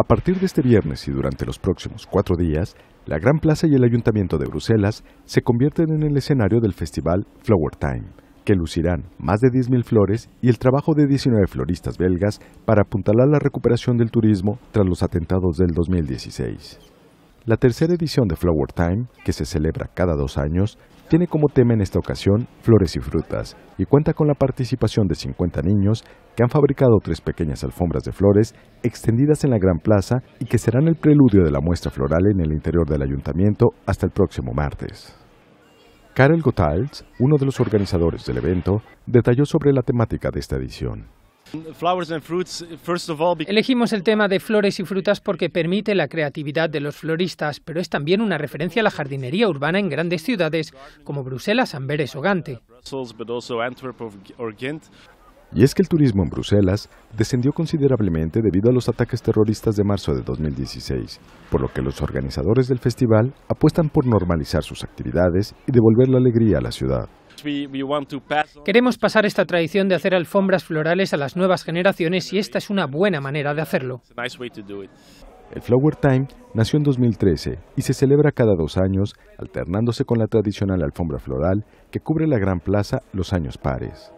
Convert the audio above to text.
A partir de este viernes y durante los próximos cuatro días, la Gran Plaza y el Ayuntamiento de Bruselas se convierten en el escenario del festival Flower Time, que lucirán más de 10.000 flores y el trabajo de 19 floristas belgas para apuntalar la recuperación del turismo tras los atentados del 2016. La tercera edición de Flower Time, que se celebra cada dos años, tiene como tema en esta ocasión flores y frutas y cuenta con la participación de 50 niños que han fabricado tres pequeñas alfombras de flores extendidas en la Gran Plaza y que serán el preludio de la muestra floral en el interior del ayuntamiento hasta el próximo martes. Karel Gotals, uno de los organizadores del evento, detalló sobre la temática de esta edición. Elegimos el tema de flores y frutas porque permite la creatividad de los floristas, pero es también una referencia a la jardinería urbana en grandes ciudades como Bruselas, Amberes o Gante. Y es que el turismo en Bruselas descendió considerablemente debido a los ataques terroristas de marzo de 2016, por lo que los organizadores del festival apuestan por normalizar sus actividades y devolver la alegría a la ciudad. Queremos pasar esta tradición de hacer alfombras florales a las nuevas generaciones y esta es una buena manera de hacerlo. El Flower Time nació en 2013 y se celebra cada dos años, alternándose con la tradicional alfombra floral que cubre la gran plaza los años pares.